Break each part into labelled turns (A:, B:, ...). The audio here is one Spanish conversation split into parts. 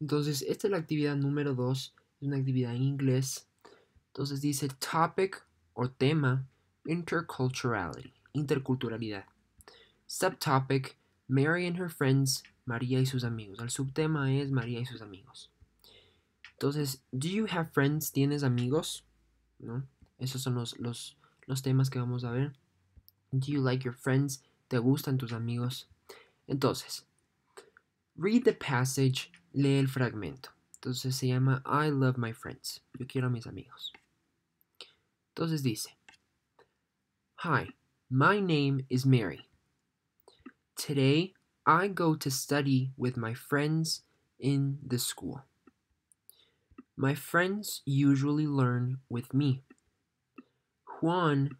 A: Entonces, esta es la actividad número 2, es una actividad en inglés. Entonces dice topic o tema, interculturality, interculturalidad. Subtopic, Mary and her friends, María y sus amigos. El subtema es María y sus amigos. Entonces, do you have friends? ¿Tienes amigos? ¿No? Esos son los, los, los temas que vamos a ver. Do you like your friends? ¿Te gustan tus amigos? Entonces, Read the passage, lee el fragmento. Entonces se llama I love my friends. Yo quiero a mis amigos. Entonces dice, Hi, my name is Mary. Today I go to study with my friends in the school. My friends usually learn with me. Juan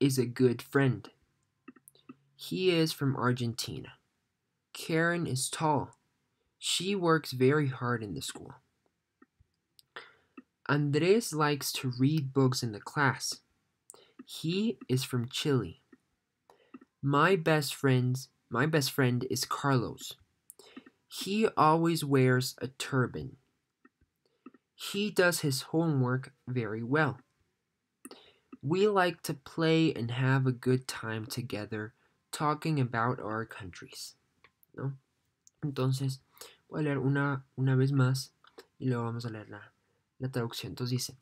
A: is a good friend. He is from Argentina. Karen is tall. She works very hard in the school. Andres likes to read books in the class. He is from Chile. My best friends, my best friend is Carlos. He always wears a turban. He does his homework very well. We like to play and have a good time together talking about our countries. ¿no? Entonces, voy a leer una, una vez más y luego vamos a leer la, la traducción. Entonces dice,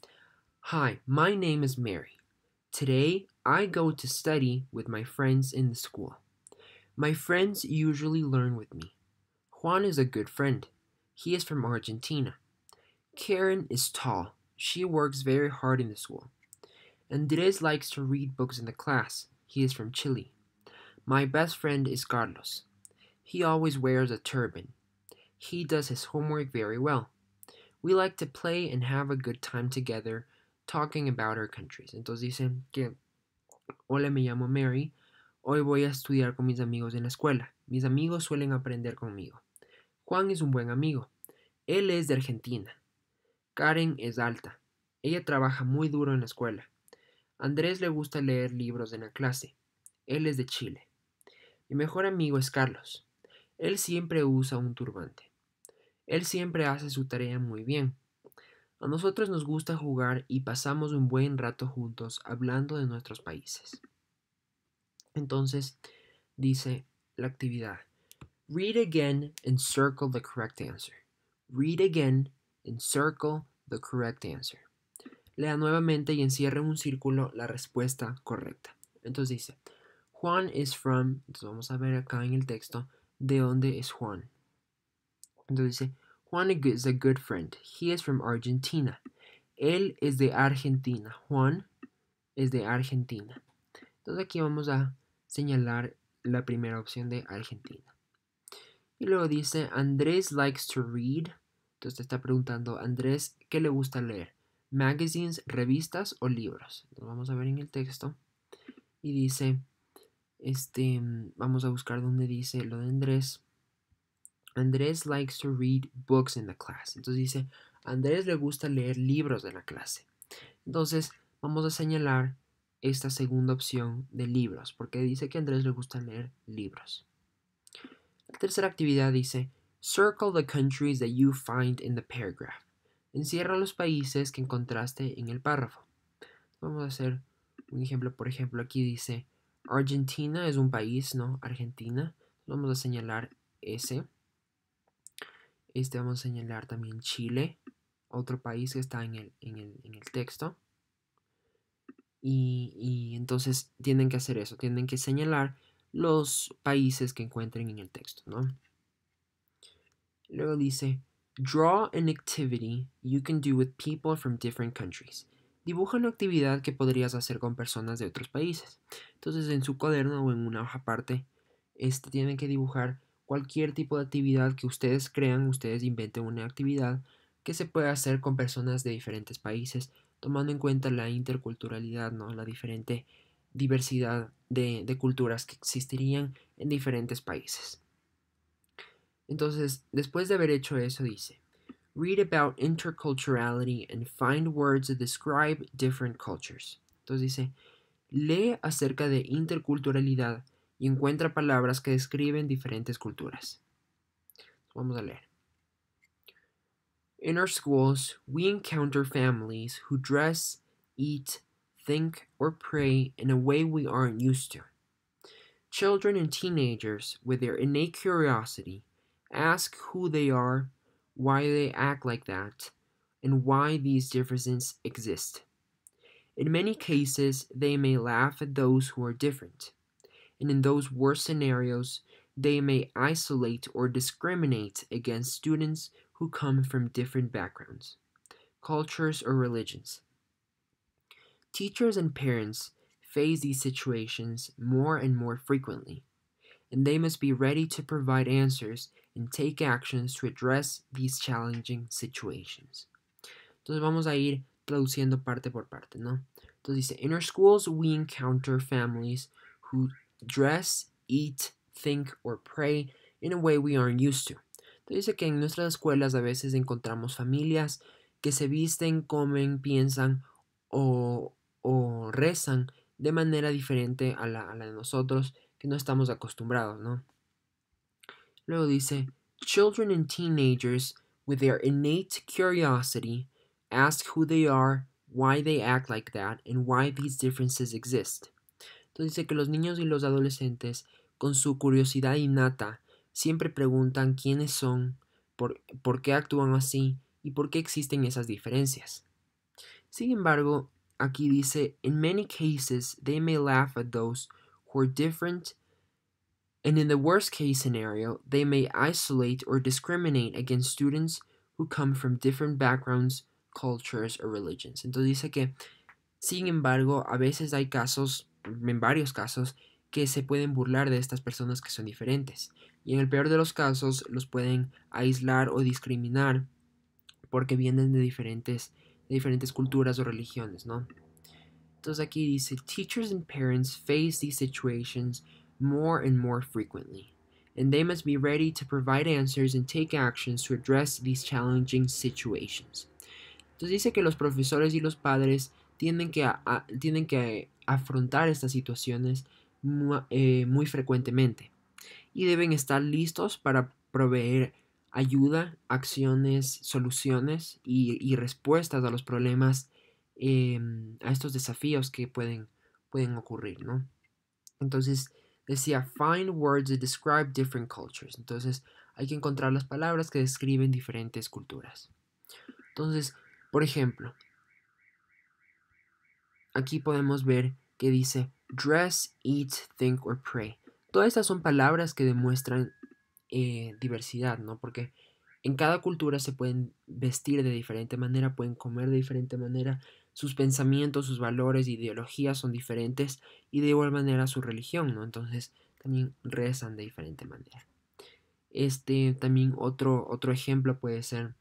A: Hi, my name is Mary. Today, I go to study with my friends in the school. My friends usually learn with me. Juan is a good friend. He is from Argentina. Karen is tall. She works very hard in the school. Andres likes to read books in the class. He is from Chile. My best friend is Carlos. He always wears a turban. He does his homework very well. We like to play and have a good time together talking about our countries. Entonces dicen que, hola, me llamo Mary, hoy voy a estudiar con mis amigos en la escuela. Mis amigos suelen aprender conmigo. Juan es un buen amigo. Él es de Argentina. Karen es alta. Ella trabaja muy duro en la escuela. Andrés le gusta leer libros en la clase. Él es de Chile. Mi mejor amigo es Carlos. Él siempre usa un turbante. Él siempre hace su tarea muy bien. A nosotros nos gusta jugar y pasamos un buen rato juntos hablando de nuestros países. Entonces, dice la actividad. Read again and circle the correct answer. Read again and circle the correct answer. Lea nuevamente y encierre en un círculo la respuesta correcta. Entonces dice, Juan is from, entonces vamos a ver acá en el texto, de dónde es Juan. Entonces dice, Juan is a good friend. He is from Argentina. Él es de Argentina. Juan es de Argentina. Entonces aquí vamos a señalar la primera opción de Argentina. Y luego dice, Andrés likes to read. Entonces te está preguntando, Andrés, ¿qué le gusta leer? ¿Magazines, revistas o libros? Entonces vamos a ver en el texto. Y dice, este, mm, vamos a buscar donde dice lo de Andrés. Andrés likes to read books in the class. Entonces dice, Andrés le gusta leer libros de la clase. Entonces, vamos a señalar esta segunda opción de libros, porque dice que Andrés le gusta leer libros. La tercera actividad dice, circle the countries that you find in the paragraph. Encierra los países que encontraste en el párrafo. Vamos a hacer un ejemplo, por ejemplo, aquí dice, Argentina es un país, ¿no? Argentina. Vamos a señalar ese. Este vamos a señalar también Chile, otro país que está en el, en el, en el texto. Y, y, entonces tienen que hacer eso, tienen que señalar los países que encuentren en el texto, ¿no? Luego dice, draw an activity you can do with people from different countries. Dibuja una actividad que podrías hacer con personas de otros países. Entonces en su cuaderno o en una hoja aparte, este, tienen que dibujar cualquier tipo de actividad que ustedes crean, ustedes inventen una actividad que se pueda hacer con personas de diferentes países, tomando en cuenta la interculturalidad, ¿no? la diferente diversidad de culturas que existirían en diferentes países. Entonces, después de haber hecho eso, dice, read about interculturality and find words that describe different cultures. Entonces dice, lee acerca de interculturalidad y encuentra palabras que describen diferentes culturas. Vamos a leer. In our schools, we encounter families who dress, eat, think, or pray in a way we aren't used to. Children and teenagers, with their innate curiosity, ask who they are why they act like that, and why these differences exist. In many cases, they may laugh at those who are different, and in those worst scenarios, they may isolate or discriminate against students who come from different backgrounds, cultures, or religions. Teachers and parents face these situations more and more frequently, and they must be ready to provide answers and take actions to address these challenging situations. Entonces vamos a ir traduciendo parte por parte, ¿no? Entonces dice, in our schools we encounter families who dress, eat, think or pray in a way we aren't used to. Entonces dice que en nuestras escuelas a veces encontramos familias que se visten, comen, piensan o, o rezan de manera diferente a la, a la de nosotros que no estamos acostumbrados, ¿no? No, dice Children and teenagers, with their innate curiosity, ask who they are, why they act like that, and why these differences exist. Entonces dice que los niños y los adolescentes, con su curiosidad innata, siempre preguntan quiénes son, por, por qué actúan así y por qué existen esas diferencias. Sin embargo, aquí dice, in many cases, they may laugh at those who are different and in the worst case scenario, they may isolate or discriminate against students who come from different backgrounds, cultures or religions. Entonces dice que, sin embargo, a veces hay casos, en varios casos, que se pueden burlar de estas personas que son diferentes. Y en el peor de los casos, los pueden aislar o discriminar porque vienen de diferentes, de diferentes culturas o religiones, ¿no? Entonces aquí dice, teachers and parents face these situations more and more frequently, and they must be ready to provide answers and take actions to address these challenging situations. Entonces dice que los profesores y los padres tienen que, tienen que afrontar estas situaciones eh, muy, frecuentemente y deben estar listos para proveer ayuda, acciones, soluciones y, y respuestas a los problemas, em, a estos desafíos que pueden, pueden ocurrir, ¿no? Entonces, Decía, find words that describe different cultures. Entonces, hay que encontrar las palabras que describen diferentes culturas. Entonces, por ejemplo, aquí podemos ver que dice dress, eat, think or pray. Todas estas son palabras que demuestran eh, diversidad, ¿no? Porque en cada cultura se pueden vestir de diferente manera, pueden comer de diferente manera sus pensamientos, sus valores, ideologías son diferentes y de igual manera su religión, ¿no? Entonces también rezan de diferente manera. Este también otro, otro ejemplo puede ser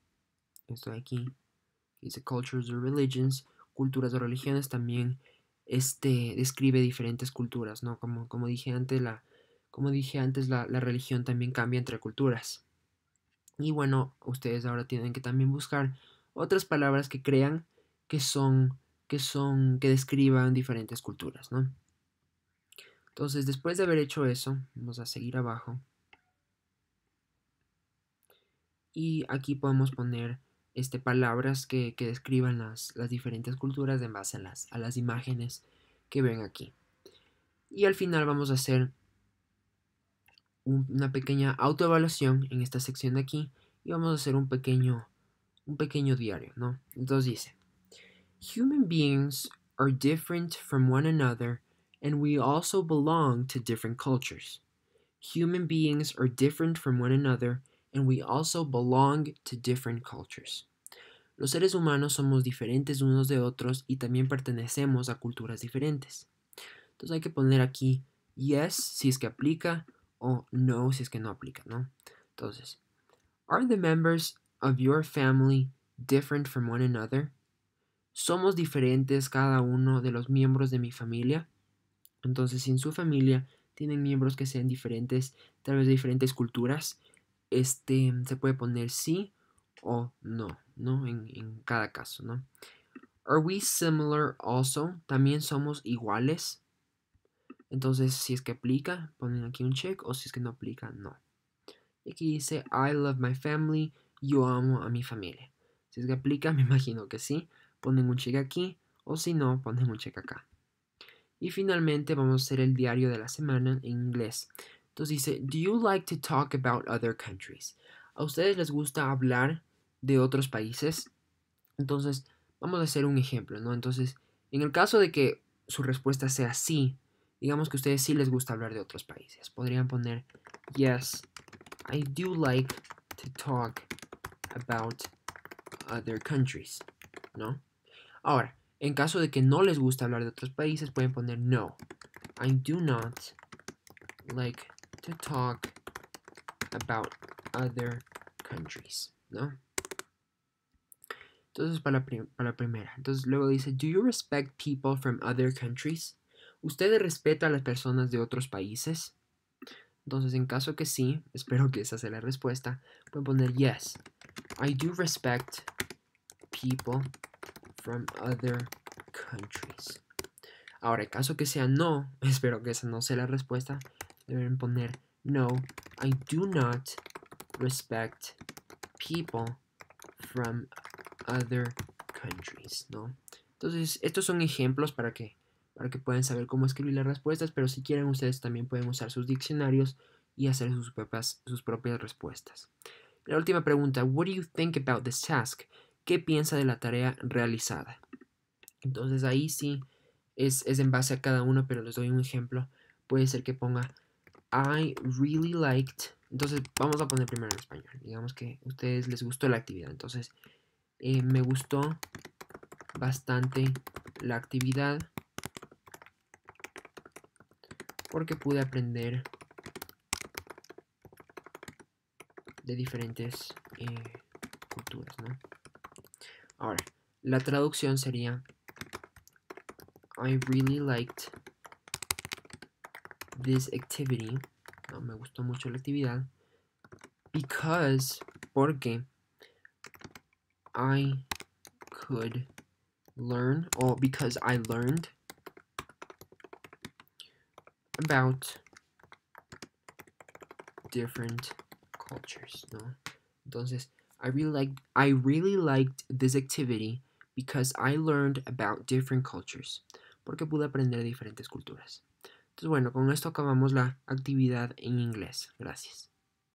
A: esto de aquí, dice Cultures or Religions, culturas o religiones también este, describe diferentes culturas, ¿no? Como, como dije antes, la, como dije antes la religión también cambia entre culturas. Y bueno, ustedes ahora tienen que también buscar otras palabras que crean que son, que son, que describan diferentes culturas, ¿no? Entonces, después de haber hecho eso, vamos a seguir abajo. Y aquí podemos poner este, palabras que, describan las, diferentes culturas en base a las, las imágenes que ven aquí. Y al final vamos a hacer una pequeña autoevaluación en esta sección de aquí y vamos a hacer un pequeño, un pequeño diario, ¿no? Entonces dice, Human beings are different from one another, and we also belong to different cultures. Human beings are different from one another, and we also belong to different cultures. Los seres humanos somos diferentes unos de otros y también pertenecemos a culturas diferentes. Entonces hay que poner aquí yes si es que aplica o no si es que no aplica, ¿no? Entonces, are the members of your family different from one another? somos diferentes cada uno de los miembros de mi familia. Entonces, si en su familia tienen miembros que sean diferentes, tal vez de diferentes culturas, este se puede poner sí o no, ¿no? En, cada caso, ¿no? Are we similar also? También somos iguales. Entonces, si es que aplica, ponen aquí un check, o si es que no aplica, no. Y aquí dice, I love my family, yo amo a mi familia. Si es que aplica, me imagino que sí ponen un cheque aquí o si no, ponen un cheque acá. Y finalmente vamos a hacer el diario de la semana en inglés. Entonces dice, Do you like to talk about other countries? ¿A ustedes les gusta hablar de otros países? Entonces, vamos a hacer un ejemplo, ¿no? Entonces, en el caso de que su respuesta sea sí, digamos que a ustedes sí les gusta hablar de otros países. Podrían poner, Yes, I do like to talk about other countries, ¿no? Ahora, en caso de que no les guste hablar de otros países, pueden poner no. I do not like to talk about other countries, ¿no? Entonces, para la, primera. Entonces, luego dice, ¿Do you respect people from other countries? ¿Usted respeta a las personas de otros países? Entonces, en caso que sí, espero que esa sea la respuesta, pueden poner yes. I do respect people from other countries. Ahora, en caso que sea no, espero que esa no sea la respuesta, deben poner no, I do not respect people from other countries, ¿no? Entonces, estos son ejemplos para que, para que puedan saber cómo escribir las respuestas, pero si quieren ustedes también pueden usar sus diccionarios y hacer sus propias, sus propias respuestas. La última pregunta, what do you think about this task? qué piensa de la tarea realizada. Entonces ahí sí es, en base a cada uno, pero les doy un ejemplo. Puede ser que ponga I really liked. Entonces vamos a poner primero en español. Digamos que a ustedes les gustó la actividad. Entonces eh, me gustó bastante la actividad porque pude aprender de diferentes eh, culturas, ¿no? Ahora, la traducción sería I really liked this activity. No, me gustó mucho la actividad. Because, porque I could learn, or because I learned about different cultures, ¿no? Entonces, I really like I really liked this activity because I learned about different cultures, porque pude aprender diferentes culturas. Entonces bueno, con esto acabamos la actividad en inglés. Gracias.